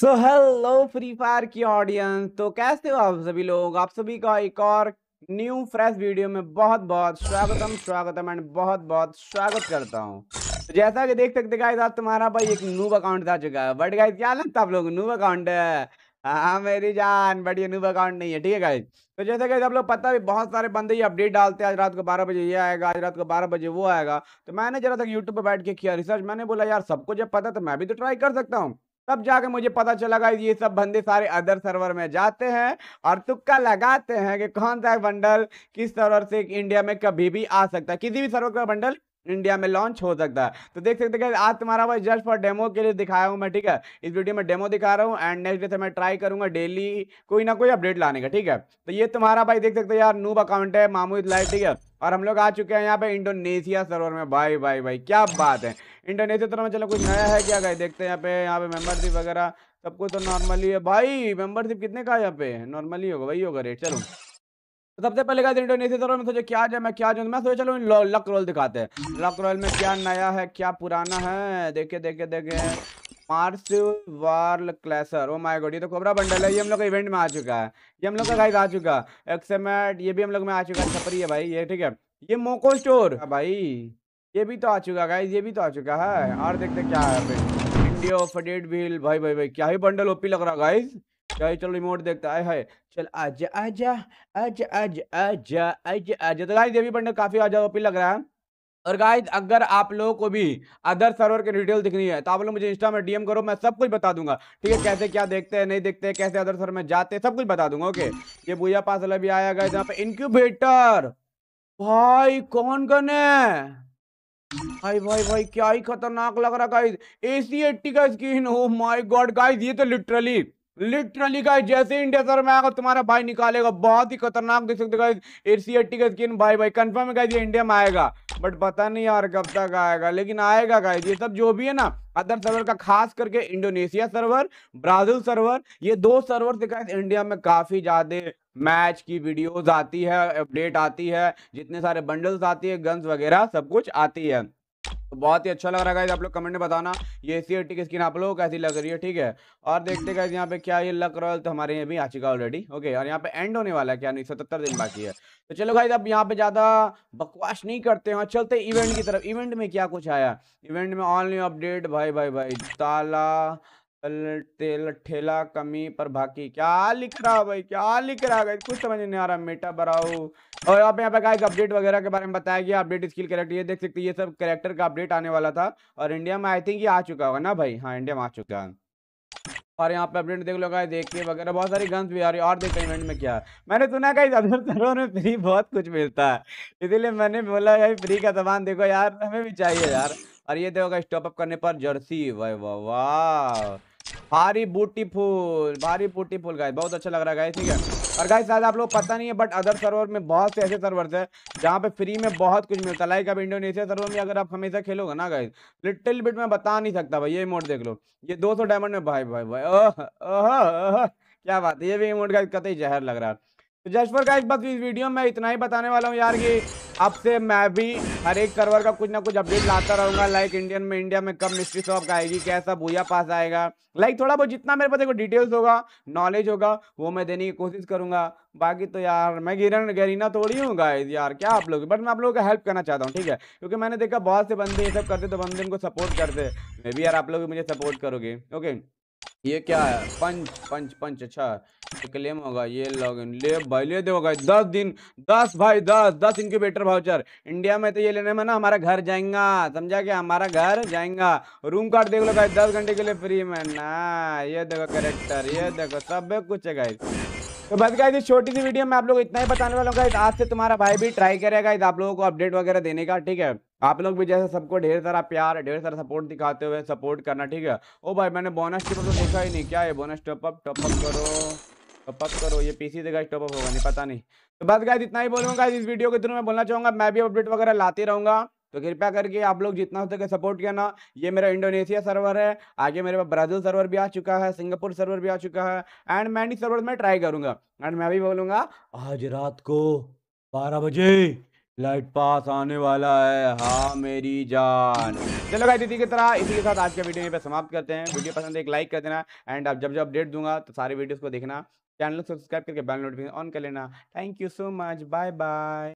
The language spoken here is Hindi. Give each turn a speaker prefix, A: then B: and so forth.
A: सो हेलो फ्री फायर की ऑडियंस तो कैसे हो आप सभी लोग आप सभी का एक और न्यू फ्रेश वीडियो में बहुत बहुत स्वागतम स्वागतम एंड बहुत बहुत स्वागत करता हूँ तो जैसा कि देख सकते गाइस आज तुम्हारा भाई एक नूब अकाउंट आ चुका है बट गाइस क्या लगता आप लोग नूब अकाउंट है हाँ मेरी जान बट ये नूब अकाउंट नहीं है ठीक है गाइज तो जैसे कि आप लोग पता है बहुत सारे बंदे ये अपडेट डालते हैं आज रात को बारह बजे ये आएगा आज रात को बारह बजे वो आएगा तो मैंने जरा तक यूट्यूब पर बैठ के किया रिसर्च मैंने बोला यार सबको जब पता तो मैं भी तो ट्राई कर सकता हूँ तब जाके मुझे पता चला गाइज ये सब बंदे सारे अदर सर्वर में जाते हैं और तुक्का लगाते हैं कि कौन सा बंडल किस सर्वर से इंडिया में कभी भी आ सकता है किसी भी सर्वर का बंडल इंडिया में लॉन्च हो सकता है तो देख सकते हैं आज तुम्हारा भाई जस्ट फॉर डेमो के लिए दिखाया हूँ मैं ठीक है इस वीडियो में डेमो दिखा रहा हूँ एंड नेक्स्ट डे से मैं ट्राई करूंगा डेली कोई ना कोई अपडेट लाने का ठीक है तो ये तुम्हारा भाई देख सकते यार नूब अकाउंट है मामूद लाइट ठीक है और हम लोग आ चुके हैं यहाँ पे इंडोनेशिया सर्वर में भाई भाई भाई क्या बात है इंडोनेशिया सर्वर में चलो कुछ नया है क्या गए देखते हैं यहाँ पे यहाँ पे मेम्बरशिप वगैरह सब कुछ तो नॉर्मली है भाई मेम्बरशिप कितने का है यहाँ पे नॉर्मली होगा वही होगा रेट चलो तो सबसे पहले कहा इंडोनेशिया सर्वर में सोचा क्या जाए मैं क्या जाऊँ तो मैं सोचा चलो इन लक रोल दिखाते हैं लक रोल में क्या नया है क्या पुराना है देखे देखे देखे मार्स वार्ल क्लैसर ओ माय गॉड ये तो कोबरा बंडल है ये हम लोग का इवेंट में आ चुका है ये हम लोग का गाइस आ चुका है एक्समेट ये भी हम लोग में आ चुका है छपरी है भाई ये ठीक है ये मोको स्टोर भाई ये भी तो आ चुका गाइस ये भी तो आ चुका है और देखते क्या है इंडियो फडेड व्हील भाई भाई भाई क्या ही बंडल ओपी लग रहा गाइस चल टाइटल रिमोट देखता है हाय चल आजा आजा आजा आजा आजा आजा आजा तो गाइस देवी पंडित काफी आजा ओपी लग रहा है और गाइज अगर आप लोगों को भी अदर सर्वर के डिटेल दिखनी है तो आप लोग मुझे इंस्टा में डीएम करो मैं सब कुछ बता दूंगा ठीक है कैसे क्या देखते हैं नहीं देखते हैं कैसे अदर सर्वर में जाते हैं सब कुछ बता दूंगा ओके ये भूया पास अभी आया गया यहाँ पे इनक्यूबेटर भाई कौन कौन है भाई भाई भाई क्या ही खतरनाक लग रहा गाइज एसी एट्टी का skin oh my god guys ये तो लिटरली लिटरली गाइस जैसे इंडिया सर में आएगा तुम्हारा भाई निकालेगा बहुत ही खतरनाक देख सकते गाइस एसीएटी का स्किन भाई भाई कंफर्म है गाइस ये इंडिया में आएगा बट पता नहीं यार कब तक आएगा लेकिन आएगा गाइस ये सब जो भी है ना अदर सर्वर का खास करके इंडोनेशिया सर्वर ब्राजील सर्वर ये दो सर्वर से गाइस इंडिया में काफी ज्यादा मैच की वीडियोज आती है अपडेट आती है जितने सारे बंडल्स आती है गन्स वगैरह सब कुछ आती है तो बहुत ही अच्छा लग रहा है आप लोग कमेंट में बताना ये सी की स्किन आप लोगों को कैसी लग रही है ठीक है और देखते गए यहाँ पे क्या ये लग रहा है तो हमारे यहाँ भी आ चुका ऑलरेडी ओके और यहाँ पे एंड होने वाला है क्या नहीं सतर दिन बाकी है तो चलो भाई अब यहाँ पे ज़्यादा बकवास नहीं करते हैं चलते इवेंट की तरफ इवेंट में क्या कुछ आया इवेंट में न्यू अपडेट भाई भाई भाई ताला तेल ठेला कमी पर भाकी क्या लिख रहा है भाई क्या लिख रहा है कुछ समझ नहीं आ रहा मेटा बराओ और आप यहाँ पे गाइस अपडेट वगैरह के बारे में बताया गया अपडेट स्किल करेक्टर ये देख सकते ये सब करेक्टर का अपडेट आने वाला था और इंडिया में आई थिंक ये आ चुका होगा ना भाई हाँ इंडिया में आ चुका है और यहाँ पे अपडेट देख लो गाइस देखिए वगैरह बहुत सारी गन्स भी आ रही है और देखते इवेंट में क्या मैंने सुना गाइस अफसरों में फ्री बहुत कुछ मिलता है इसीलिए मैंने बोला यार फ्री का सामान देखो यार हमें भी चाहिए यार और ये देखो गाइस करने पर जर्सी वाह वाह वाह भारी ब्यूटीफुल भारी ब्यूटीफुल गाय बहुत अच्छा लग रहा है गाय ठीक है और गाय शायद आप लोग पता नहीं है बट अदर सर्वर में बहुत से ऐसे सर्वर है जहाँ पे फ्री में बहुत कुछ मिलता है लाइक अब इंडोनेशिया सर्वर में अगर आप हमेशा खेलोगे ना गाय लिटिल बिट में बता नहीं सकता भाई ये इमोट देख लो ये सौ डायमंड में भाई भाई भाई ओह ओह क्या बात है ये भी इमोट गाइस कतई जहर लग रहा है तो जस्ट फॉर गाइस बस इस वीडियो में इतना ही बताने वाला हूँ यार कि अब से मैं भी हर एक सर्वर का कुछ ना कुछ अपडेट लाता रहूंगा लाइक इंडियन में इंडिया में कब मिस्ट्री शॉप आएगी कैसा भूया पास आएगा लाइक थोड़ा बहुत जितना मेरे पास देखो डिटेल्स होगा नॉलेज होगा वो मैं देने की कोशिश करूंगा बाकी तो यार मैं गिरन गरीना थोड़ी हूँ गाइज यार क्या आप लोग बट मैं आप लोगों का हेल्प करना चाहता हूँ ठीक है क्योंकि मैंने देखा बहुत से बंदे ये सब करते तो बंदे उनको सपोर्ट करते मे भी यार आप लोग मुझे सपोर्ट करोगे ओके ये क्या है पंच पंच पंच अच्छा क्लेम होगा ये लॉग इन ले भाई ले दो दस दिन दस भाई दस दस इनक्यूबेटर भाउचर इंडिया में तो ये लेने में ना हमारा घर जाएगा समझा क्या हमारा घर जाएगा रूम कार्ड देख लो भाई दस घंटे के लिए फ्री में ना ये देखो करेक्टर ये देखो सब कुछ है गाइस तो बस गाइस इस छोटी सी वीडियो में आप लोग इतना ही बताने वाला हूँ आज से तुम्हारा भाई भी ट्राई करेगा आप लोगों को अपडेट वगैरह देने का ठीक है आप लोग भी जैसे सबको ढेर सारा प्यार ढेर सारा सपोर्ट दिखाते हुए सपोर्ट करना ठीक है ओ भाई मैंने बोनस टिप तो देखा ही नहीं क्या है बोनस टॉपअप टॉपअप करो पक करो ये पीसी से गाइस टॉपअप होगा नहीं पता नहीं तो बस गाइस इतना ही बोलूंगा इस वीडियो के थ्रू मैं बोलना चाहूंगा मैं भी अपडेट वगैरह लाते रहूंगा तो कृपया करके आप लोग जितना हो सके सपोर्ट करना ये मेरा इंडोनेशिया सर्वर है आगे मेरे पास ब्राज़ील सर्वर भी आ चुका है सिंगापुर सर्वर भी आ चुका है एंड मैं इस सर्वर में ट्राई करूंगा एंड मैं भी बोलूंगा आज रात को बारह बजे लाइट पास आने वाला है हाँ मेरी जान चलो गाइस इसी की तरह इसी के साथ आज का वीडियो यहाँ पे समाप्त करते हैं वीडियो पसंद एक लाइक कर देना एंड अब जब जब अपडेट दूंगा तो सारे वीडियोस को देखना चैनल को सब्सक्राइब करके बेल नोटिफिकेशन ऑन कर लेना thank you so much bye bye